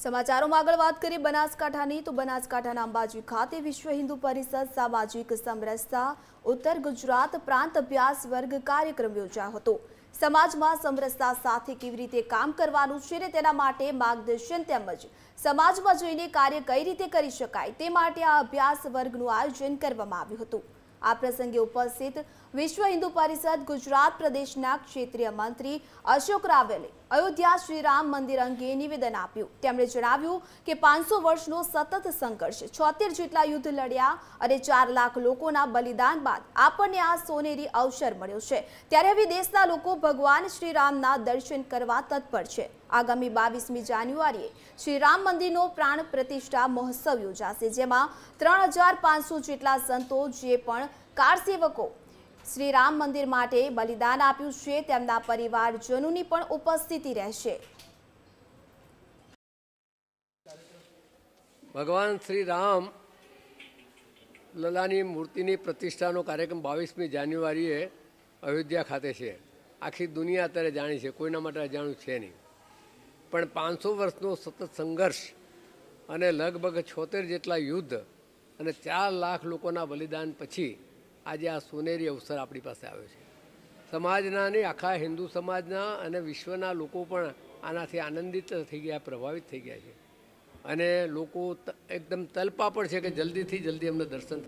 સમાચારોમાં આગળ વાત કરીએ બનાસકાંઠાની તો બનાસકાંઠાના અંબાજી ખાતે વિશ્વ હિન્દુ પરિષદ સામાજિક સમરસતા ઉત્તર ગુજરાત પ્રાંત અભ્યાસ વર્ગ કાર્યક્રમ યોજાયો હતો સમાજમાં સમરસતા સાથે કેવી રીતે કામ કરવાનું છે ને તેના માટે માર્ગદર્શન તેમજ સમાજમાં જઈને કાર્ય કઈ રીતે કરી શકાય તે માટે આ અભ્યાસ વર્ગનું આયોજન કરવામાં આવ્યું હતું આ પ્રસંગે ઉપસ્થિત વિશ્વ હિન્દુ પરિષદ ગુજરાત પ્રદેશના ક્ષેત્રીય મંત્રી અશોક રાવેલે અયોધ્યા શ્રીરામ મંદિર અંગે નિવેદન આપ્યું તેમણે જણાવ્યું કે પાંચસો વર્ષનો સતત સંઘર્ષ છોતેર જેટલા યુદ્ધ લડ્યા અને ચાર લાખ લોકોના બલિદાન બાદ આપણને આ સોનેરી અવસર મળ્યો છે ત્યારે હવે દેશના લોકો ભગવાન શ્રીરામના દર્શન કરવા તત્પર છે આગામી બાવીસમી જાન્યુઆરીએ શ્રી રામ મંદિરનો પ્રાણ પ્રતિષ્ઠા મહોત્સવ યોજાશે જેમાં ત્રણ હજાર પાંચસો જેટલા સંતો જે પણ કારસેવકો શ્રી રામ મંદિર માટે બલિદાન આપ્યું છે તેમના પરિવારજનોની પણ ઉપસ્થિતિ રહેશે ભગવાન શ્રી રામ લલાની મૂર્તિની પ્રતિષ્ઠાનો કાર્યક્રમ બાવીસમી જાન્યુઆરીએ અયોધ્યા ખાતે છે આખી દુનિયા અત્યારે જાણી છે કોઈના માટે અજાણ્યું છે નહીં પણ પાંચસો વર્ષનો સતત સંઘર્ષ અને લગભગ છોતેર જેટલા યુદ્ધ અને ચાર લાખ લોકોના બલિદાન પછી આજે આ સોનેરી અવસર આપણી પાસે આવ્યો છે સમાજના ને આખા હિન્દુ સમાજના અને વિશ્વના લોકો પણ આનાથી આનંદિત થઈ ગયા પ્રભાવિત થઈ ગયા છે અને લોકો એકદમ તલપા પણ છે કે જલ્દીથી જલ્દી અમને દર્શન